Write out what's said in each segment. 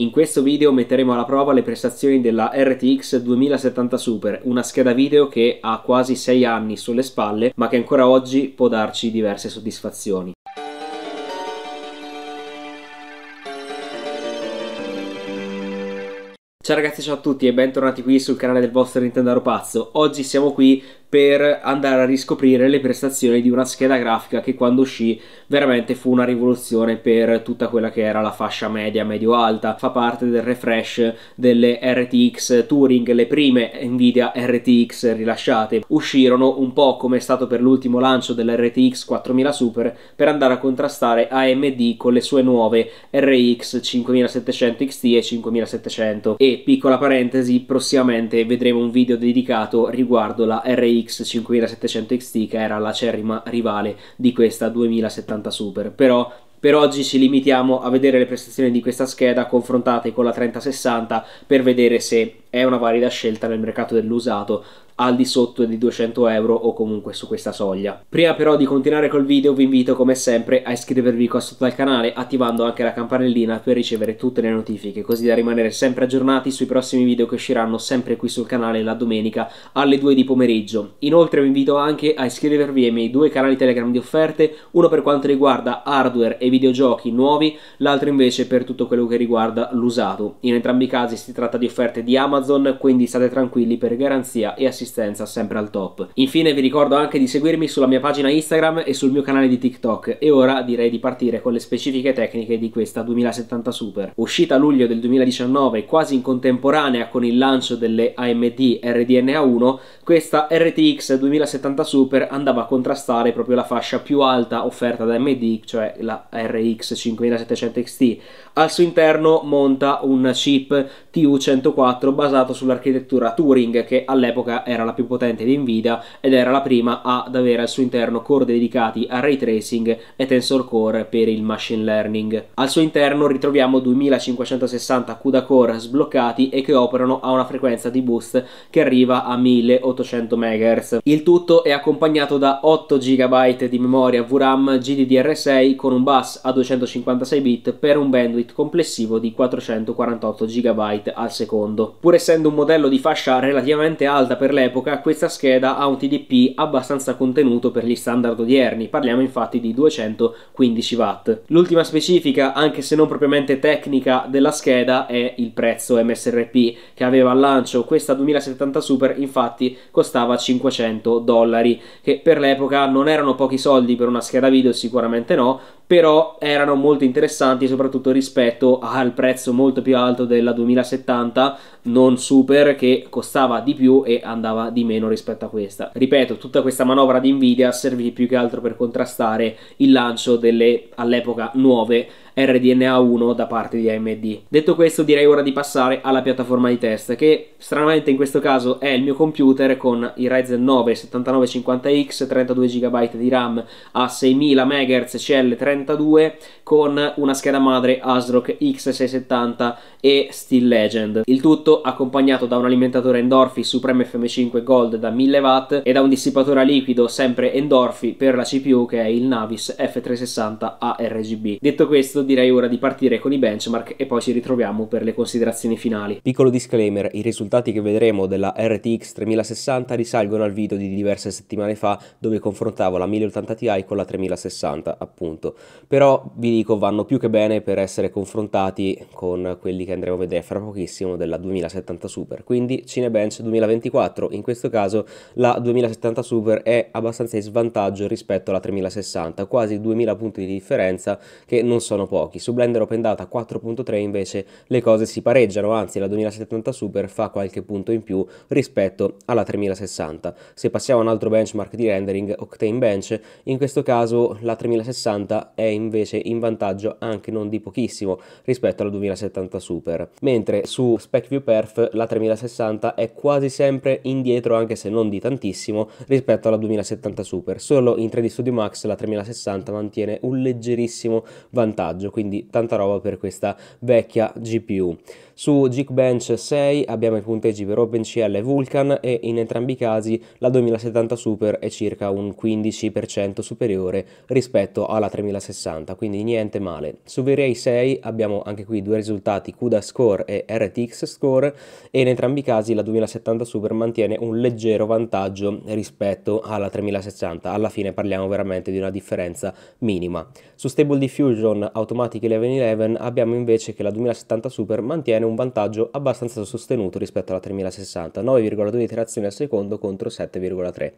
In questo video metteremo alla prova le prestazioni della RTX 2070 Super, una scheda video che ha quasi 6 anni sulle spalle ma che ancora oggi può darci diverse soddisfazioni. Ciao ragazzi, ciao a tutti e bentornati qui sul canale del vostro Nintendo Pazzo. Oggi siamo qui per andare a riscoprire le prestazioni di una scheda grafica che quando uscì veramente fu una rivoluzione per tutta quella che era la fascia media medio alta fa parte del refresh delle RTX Touring le prime Nvidia RTX rilasciate uscirono un po' come è stato per l'ultimo lancio dell'RTX 4000 Super per andare a contrastare AMD con le sue nuove RX 5700 XT e 5700 e piccola parentesi, prossimamente vedremo un video dedicato riguardo la RX 5700 XT che era l'acerrima rivale di questa 2070 Super, però per oggi ci limitiamo a vedere le prestazioni di questa scheda confrontate con la 3060 per vedere se è una valida scelta nel mercato dell'usato al di sotto di 200 euro o comunque su questa soglia. Prima però di continuare col video vi invito come sempre a iscrivervi qua sotto al canale attivando anche la campanellina per ricevere tutte le notifiche così da rimanere sempre aggiornati sui prossimi video che usciranno sempre qui sul canale la domenica alle 2 di pomeriggio. Inoltre vi invito anche a iscrivervi ai miei due canali Telegram di offerte, uno per quanto riguarda hardware e i videogiochi nuovi, l'altro invece per tutto quello che riguarda l'usato. In entrambi i casi si tratta di offerte di Amazon, quindi state tranquilli per garanzia e assistenza sempre al top. Infine vi ricordo anche di seguirmi sulla mia pagina Instagram e sul mio canale di TikTok e ora direi di partire con le specifiche tecniche di questa 2070 Super. Uscita a luglio del 2019 quasi in contemporanea con il lancio delle AMD RDNA1, questa RTX 2070 Super andava a contrastare proprio la fascia più alta offerta da AMD, cioè la RX 5700 XT. Al suo interno monta un chip TU104 basato sull'architettura Turing che all'epoca era la più potente di Nvidia ed era la prima ad avere al suo interno core dedicati a ray tracing e tensor core per il machine learning. Al suo interno ritroviamo 2560 CUDA core sbloccati e che operano a una frequenza di boost che arriva a 1800 MHz. Il tutto è accompagnato da 8 GB di memoria VRAM GDDR6 con un bus Plus a 256 bit per un bandwidth complessivo di 448 GB al secondo. Pur essendo un modello di fascia relativamente alta per l'epoca, questa scheda ha un TDP abbastanza contenuto per gli standard odierni, parliamo infatti di 215 watt. L'ultima specifica, anche se non propriamente tecnica, della scheda è il prezzo MSRP che aveva al lancio. Questa 2070 Super infatti costava 500 dollari, che per l'epoca non erano pochi soldi per una scheda video, sicuramente no, però erano molto interessanti soprattutto rispetto al prezzo molto più alto della 2070 non super che costava di più e andava di meno rispetto a questa. Ripeto, tutta questa manovra di Nvidia servì più che altro per contrastare il lancio delle all'epoca nuove RDNA1 da parte di AMD. Detto questo direi ora di passare alla piattaforma di test che stranamente in questo caso è il mio computer con i Ryzen 9 7950X 32 GB di RAM a 6000 MHz CL32 con una scheda madre ASRock X670 e Steel Legend. Il tutto accompagnato da un alimentatore Endorphy Supreme FM5 Gold da 1000W e da un dissipatore a liquido sempre Endorphy per la CPU che è il Navis F360 ARGB. Detto questo direi ora di partire con i benchmark e poi ci ritroviamo per le considerazioni finali. Piccolo disclaimer, i risultati che vedremo della RTX 3060 risalgono al video di diverse settimane fa dove confrontavo la 1080 Ti con la 3060 appunto, però vi dico vanno più che bene per essere confrontati con quelli che andremo a vedere fra pochissimo della 2070 Super, quindi Cinebench 2024, in questo caso la 2070 Super è abbastanza in svantaggio rispetto alla 3060, quasi 2000 punti di differenza che non sono pochi. Su Blender Open Data 4.3 invece le cose si pareggiano, anzi la 2070 Super fa qualche punto in più rispetto alla 3060. Se passiamo a un altro benchmark di rendering, Octane Bench, in questo caso la 3060 è invece in vantaggio anche non di pochissimo rispetto alla 2070 Super, mentre su SpecView Perf la 3060 è quasi sempre indietro anche se non di tantissimo rispetto alla 2070 Super, solo in 3D Studio Max la 3060 mantiene un leggerissimo vantaggio quindi tanta roba per questa vecchia GPU. Su Geekbench 6 abbiamo i punteggi per OpenCL e Vulkan e in entrambi i casi la 2070 Super è circa un 15% superiore rispetto alla 3060, quindi niente male. Su VRA 6 abbiamo anche qui due risultati CUDA Score e RTX Score e in entrambi i casi la 2070 Super mantiene un leggero vantaggio rispetto alla 3060, alla fine parliamo veramente di una differenza minima. Su Stable Diffusion Automatic 1111 abbiamo invece che la 2070 Super mantiene un un vantaggio abbastanza sostenuto rispetto alla 3060, 9,2 iterazioni al secondo contro 7,3.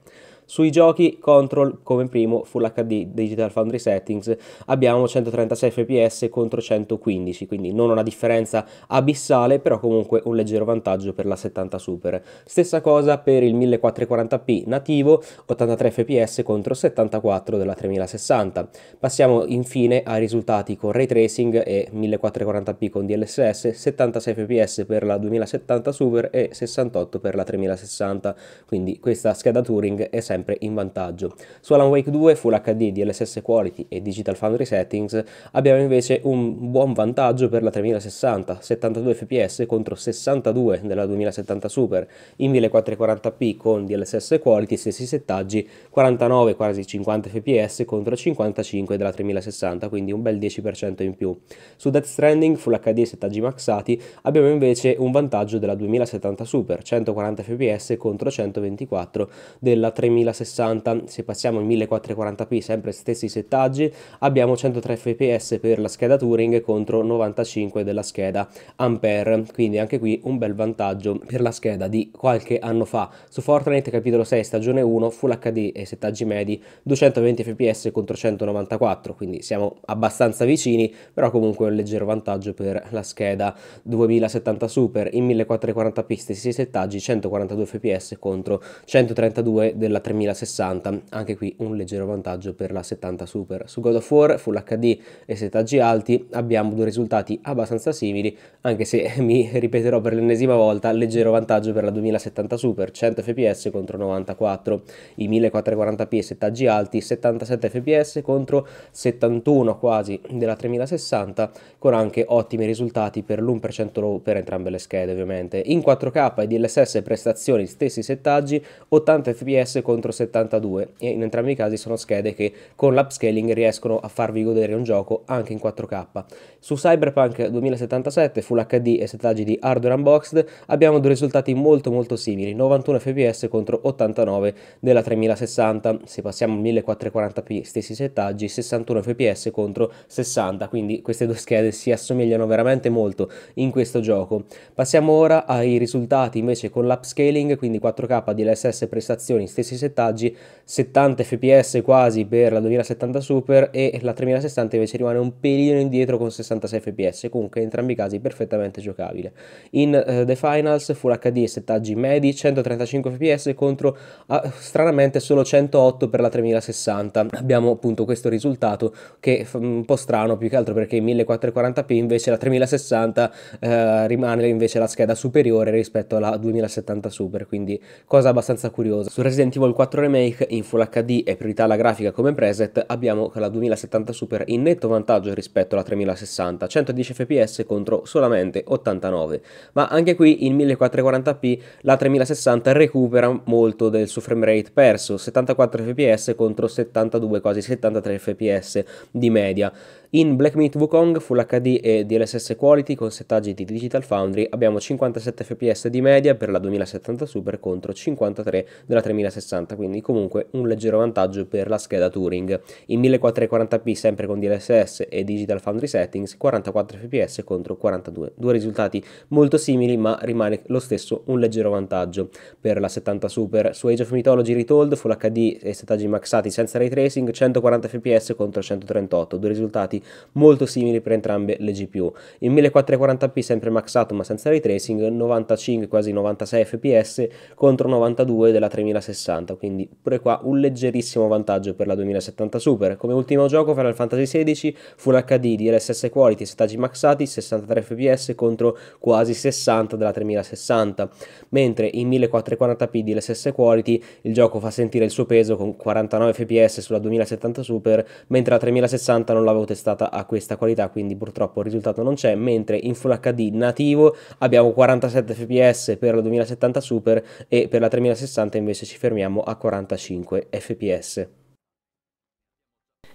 Sui giochi Control come primo Full HD Digital Foundry Settings abbiamo 136 fps contro 115, quindi non una differenza abissale, però comunque un leggero vantaggio per la 70 Super. Stessa cosa per il 1440p nativo, 83 fps contro 74 della 3060. Passiamo infine ai risultati con ray tracing e 1440p con DLSS, 76 fps per la 2070 Super e 68 per la 3060. Quindi questa scheda Turing è sempre sempre in vantaggio. Su Alan Wake 2, Full HD, DLSS Quality e Digital Foundry Settings abbiamo invece un buon vantaggio per la 3060, 72 fps contro 62 della 2070 Super, in 1440p con DLSS Quality stessi settaggi, 49 quasi 50 fps contro 55 della 3060, quindi un bel 10% in più. Su Death Stranding, Full HD e settaggi maxati abbiamo invece un vantaggio della 2070 Super, 140 fps contro 124 della 3060 1060, se passiamo in 1440p sempre stessi settaggi, abbiamo 103 fps per la scheda Turing contro 95 della scheda Ampere, quindi anche qui un bel vantaggio per la scheda di qualche anno fa. Su Fortnite capitolo 6 stagione 1 Full HD e settaggi medi 220 fps contro 194, quindi siamo abbastanza vicini, però comunque un leggero vantaggio per la scheda 2070 Super in 1440p stessi settaggi 142 fps contro 132 della 3 3060, anche qui un leggero vantaggio per la 70 Super. Su God of War, Full HD e settaggi alti abbiamo due risultati abbastanza simili, anche se mi ripeterò per l'ennesima volta, leggero vantaggio per la 2070 Super, 100 fps contro 94, i 1440p e settaggi alti, 77 fps contro 71 quasi della 3060, con anche ottimi risultati per l'1% low per entrambe le schede ovviamente. In 4K e DLSS prestazioni, stessi settaggi, 80 fps contro contro 72 e in entrambi i casi sono schede che con l'upscaling riescono a farvi godere un gioco anche in 4K. Su Cyberpunk 2077, Full HD e settaggi di hardware unboxed abbiamo due risultati molto molto simili, 91 fps contro 89 della 3060, se passiamo al 1440p stessi settaggi, 61 fps contro 60, quindi queste due schede si assomigliano veramente molto in questo gioco. Passiamo ora ai risultati invece con l'upscaling, quindi 4K DLSS prestazioni stessi settaggi settaggi 70 fps quasi per la 2070 Super e la 3060 invece rimane un pelino indietro con 66 fps comunque in entrambi i casi perfettamente giocabile in uh, The Finals Full HD settaggi medi 135 fps contro uh, stranamente solo 108 per la 3060 abbiamo appunto questo risultato che è un po' strano più che altro perché in 1440p invece la 3060 uh, eh, rimane invece la scheda superiore rispetto alla 2070 Super quindi cosa abbastanza curiosa su Resident Evil 4 4 Remake in Full HD e priorità alla grafica come preset, abbiamo la 2070 Super in netto vantaggio rispetto alla 3060, 110 fps contro solamente 89. Ma anche qui in 1440p la 3060 recupera molto del suo frame rate perso, 74 fps contro 72, quasi 73 fps di media. In Black Meat Wukong Full HD e DLSS Quality con settaggi di Digital Foundry abbiamo 57 fps di media per la 2070 Super contro 53 della 3060, quindi comunque un leggero vantaggio per la scheda Turing. In 1440p sempre con DLSS e Digital Foundry Settings 44 fps contro 42, due risultati molto simili ma rimane lo stesso un leggero vantaggio per la 70 Super. Su Age of Mythology Retold Full HD e settaggi maxati senza ray tracing 140 fps contro 138, due risultati molto simili per entrambe le GPU. In 1440p sempre maxato ma senza ray tracing, 95 quasi 96 fps contro 92 della 3060, quindi pure qua un leggerissimo vantaggio per la 2070 Super. Come ultimo gioco Final Fantasy XVI, Full HD, DLSS Quality, settaggi maxati, 63 fps contro quasi 60 della 3060, mentre in 1440p DLSS Quality il gioco fa sentire il suo peso con 49 fps sulla 2070 Super, mentre la 3060 non l'avevo testata attestata a questa qualità, quindi purtroppo il risultato non c'è, mentre in Full HD nativo abbiamo 47 fps per la 2070 Super e per la 3060 invece ci fermiamo a 45 fps.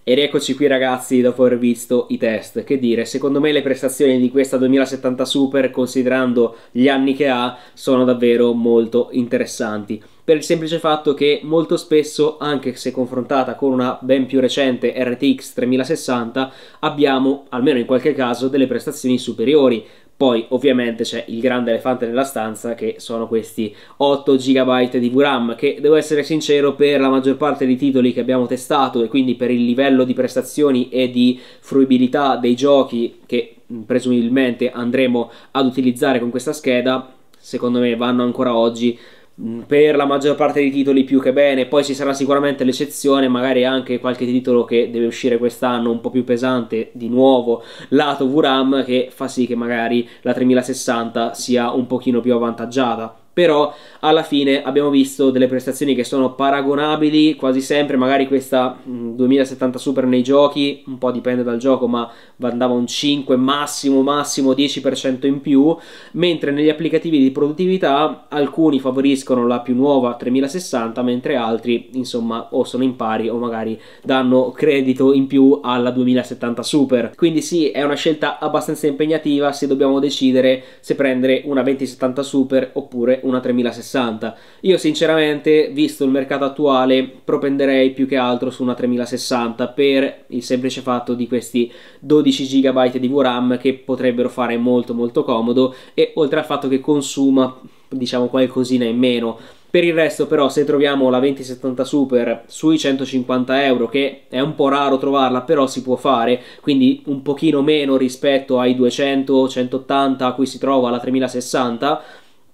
E rieccoci qui ragazzi dopo aver visto i test. Che dire, secondo me le prestazioni di questa 2070 Super, considerando gli anni che ha, sono davvero molto interessanti per il semplice fatto che molto spesso, anche se confrontata con una ben più recente RTX 3060, abbiamo, almeno in qualche caso, delle prestazioni superiori. Poi ovviamente c'è il grande elefante nella stanza che sono questi 8 GB di VRAM che devo essere sincero per la maggior parte dei titoli che abbiamo testato e quindi per il livello di prestazioni e di fruibilità dei giochi che presumibilmente andremo ad utilizzare con questa scheda secondo me vanno ancora oggi Mm, per la maggior parte dei titoli più che bene, poi ci sarà sicuramente l'eccezione, magari anche qualche titolo che deve uscire quest'anno un po' più pesante, di nuovo lato VRAM che fa sì che magari la 3060 sia un pochino più avvantaggiata però alla fine abbiamo visto delle prestazioni che sono paragonabili quasi sempre, magari questa 2070 mm, Super nei giochi, un po' dipende dal gioco, ma andava un 5 massimo massimo 10% in più, mentre negli applicativi di produttività alcuni favoriscono la più nuova 3060, mentre altri insomma o sono in pari o magari danno credito in più alla 2070 Super. Quindi sì, è una scelta abbastanza impegnativa se dobbiamo decidere se prendere una 2070 Super oppure una una 3060. Io sinceramente, visto il mercato attuale, propenderei più che altro su una 3060 per il semplice fatto di questi 12 GB di VRAM che potrebbero fare molto molto comodo e oltre al fatto che consuma diciamo qualcosina in meno. Per il resto però se troviamo la 2070 Super sui 150 euro che è un po' raro trovarla però si può fare quindi un pochino meno rispetto ai 200-180 a cui si trova la 3060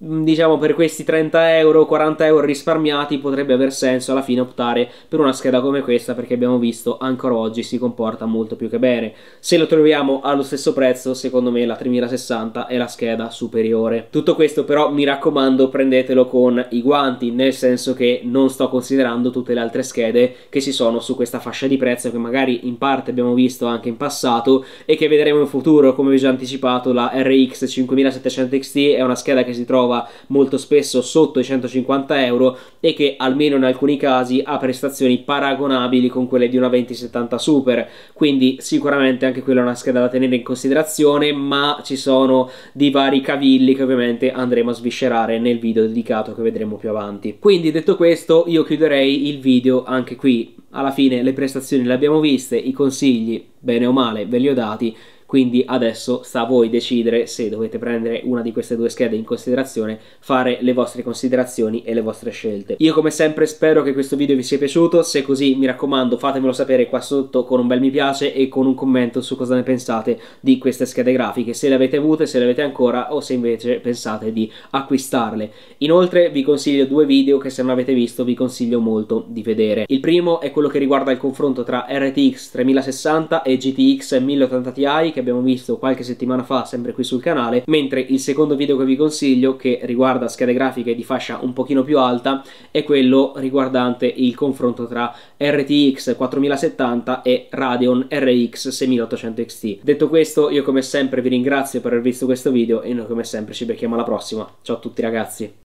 Mm, diciamo per questi 30 euro 40 euro risparmiati potrebbe aver senso alla fine optare per una scheda come questa perché abbiamo visto ancora oggi si comporta molto più che bene se lo troviamo allo stesso prezzo secondo me la 3060 è la scheda superiore tutto questo però mi raccomando prendetelo con i guanti nel senso che non sto considerando tutte le altre schede che si sono su questa fascia di prezzo che magari in parte abbiamo visto anche in passato e che vedremo in futuro come vi ho già anticipato la RX 5700 XT è una scheda che si trova trova molto spesso sotto i 150 euro e che almeno in alcuni casi ha prestazioni paragonabili con quelle di una 2070 Super. Quindi sicuramente anche quella è una scheda da tenere in considerazione, ma ci sono di vari cavilli che ovviamente andremo a sviscerare nel video dedicato che vedremo più avanti. Quindi detto questo io chiuderei il video anche qui. Alla fine le prestazioni le abbiamo viste, i consigli bene o male ve li ho dati quindi adesso sta a voi decidere se dovete prendere una di queste due schede in considerazione, fare le vostre considerazioni e le vostre scelte. Io come sempre spero che questo video vi sia piaciuto, se così mi raccomando fatemelo sapere qua sotto con un bel mi piace e con un commento su cosa ne pensate di queste schede grafiche, se le avete avute, se le avete ancora o se invece pensate di acquistarle. Inoltre vi consiglio due video che se non avete visto vi consiglio molto di vedere. Il primo è quello che riguarda il confronto tra RTX 3060 e GTX 1080 Ti che abbiamo visto qualche settimana fa sempre qui sul canale, mentre il secondo video che vi consiglio che riguarda schede grafiche di fascia un pochino più alta è quello riguardante il confronto tra RTX 4070 e Radeon RX 6800 XT. Detto questo io come sempre vi ringrazio per aver visto questo video e noi come sempre ci becchiamo alla prossima. Ciao a tutti ragazzi!